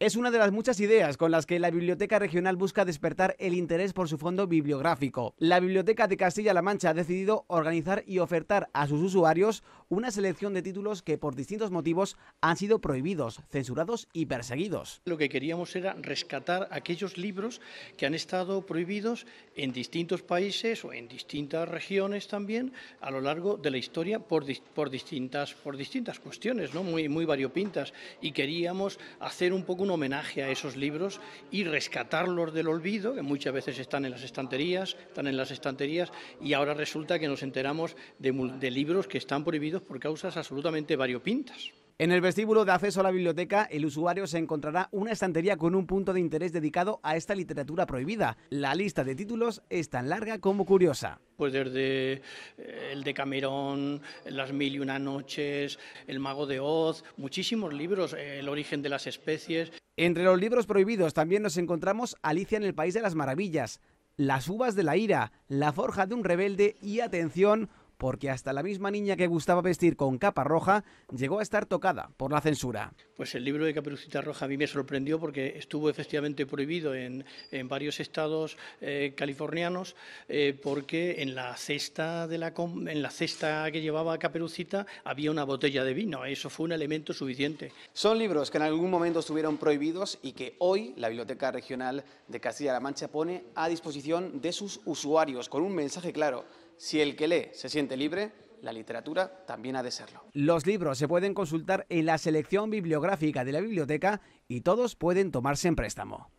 Es una de las muchas ideas con las que la Biblioteca Regional busca despertar el interés por su fondo bibliográfico. La Biblioteca de Castilla-La Mancha ha decidido organizar y ofertar a sus usuarios una selección de títulos que por distintos motivos han sido prohibidos, censurados y perseguidos. Lo que queríamos era rescatar aquellos libros que han estado prohibidos en distintos países o en distintas regiones también a lo largo de la historia por, distintas, por distintas cuestiones ¿no? muy, muy variopintas y queríamos hacer un poco ...un homenaje a esos libros y rescatarlos del olvido, que muchas veces están en las estanterías, están en las estanterías, y ahora resulta que nos enteramos de libros que están prohibidos por causas absolutamente variopintas. En el vestíbulo de acceso a la biblioteca, el usuario se encontrará una estantería con un punto de interés dedicado a esta literatura prohibida. La lista de títulos es tan larga como curiosa. Pues desde eh, el de Camerón, Las Mil y Una Noches, El Mago de Oz, muchísimos libros, eh, El origen de las especies. Entre los libros prohibidos también nos encontramos Alicia en el País de las Maravillas, Las Uvas de la Ira, La Forja de un Rebelde y, atención, porque hasta la misma niña que gustaba vestir con capa roja llegó a estar tocada por la censura. Pues el libro de Caperucita Roja a mí me sorprendió porque estuvo efectivamente prohibido en, varios estados eh, californianos eh, porque en la cesta de la en la cesta que llevaba Caperucita había una botella de vino. Eso fue un elemento suficiente. Son libros que en algún momento estuvieron prohibidos y que hoy la Biblioteca Regional de Castilla-La Mancha pone a disposición de sus usuarios con un mensaje claro si el que lee se siente libre, la literatura también ha de serlo. Los libros se pueden consultar en la selección bibliográfica de la biblioteca y todos pueden tomarse en préstamo.